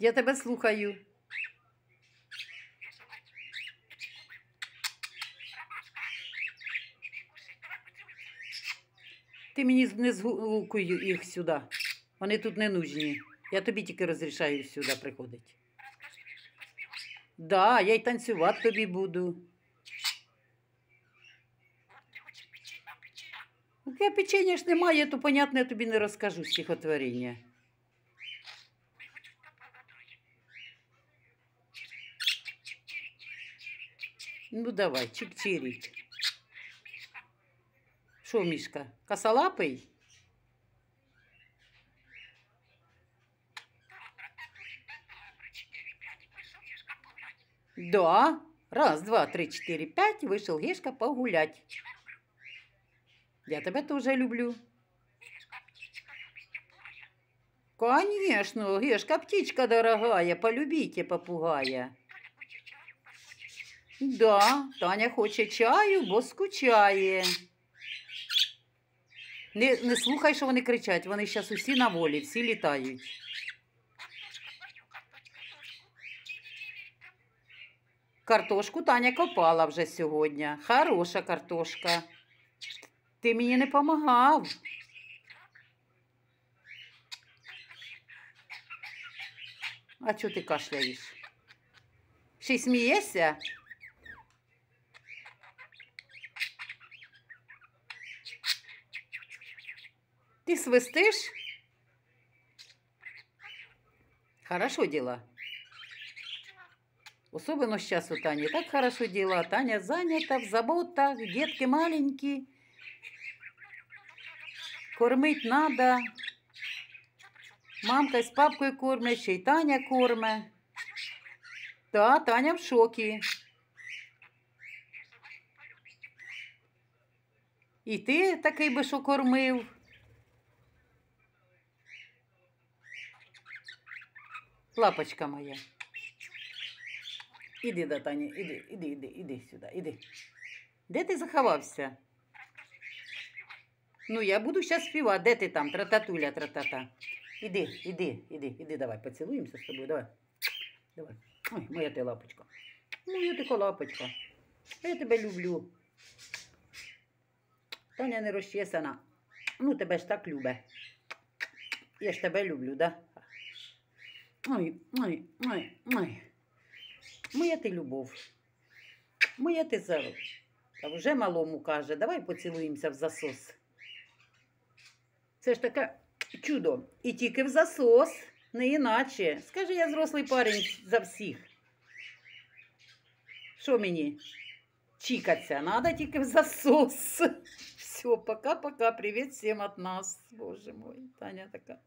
Я тебе слухаю. Ти мені не згукуй їх сюди. Вони тут не нужні. Я тобі тільки розрішаю сюди приходити. Да, я й танцювати тобі буду. Ну, я печення ж немає, то понятно, я тобі не розкажу стихотворення. Ну давай, чик-чирик. Что, Мишка, косолапый? Да. Раз, два, три, четыре, пять. Вышел Гешка погулять. Я тебя тоже люблю. Конечно, Гешка птичка дорогая, полюбите попугая. Да, Таня хоче чаю, бо скучає. Не не слухай, що вони кричать. Вони зараз усі на волі, всі літають. Картошку Таня копала вже сьогодні. Хороша картошка. Ти мені не помагав. А чого ти кашляєш? Ще й смієшся? Ты свистишь? Хорошо дела. Особенно сейчас у Тани так хорошо дела. Таня занята, в заботах, детки маленькие. Кормить надо. Мамка з папкою корме, ще й Таня корме. Та Таня в шокі. І ти такий би що кормив. Лапочка моя. Іди, Таня, іди, іди, іди, іди сюди, іди. Де ти заховався? Ну, я буду зараз співати. Де ти там? Трататуля, тратата. Іди, іди, іди, іди, давай, поцілуємося з тобою, давай. Давай. Ой, моя ти лапочка. Моя ти лапочка. Я тебе люблю. Таня не розчесана. Ну, тебе ж так любе. Я ж тебе люблю, да? Ой, ой, ой, ой. Моя ти любов, моя ти зеру. А вже малому каже, давай поцілуємося в засос. Це ж таке чудо. І тільки в засос, не іначе. Скажи, я зрослий парень за всіх. Що мені? Чікаться, надо тільки в засос. Все, пока-пока. Привіт всім від нас. Боже мой, Таня така.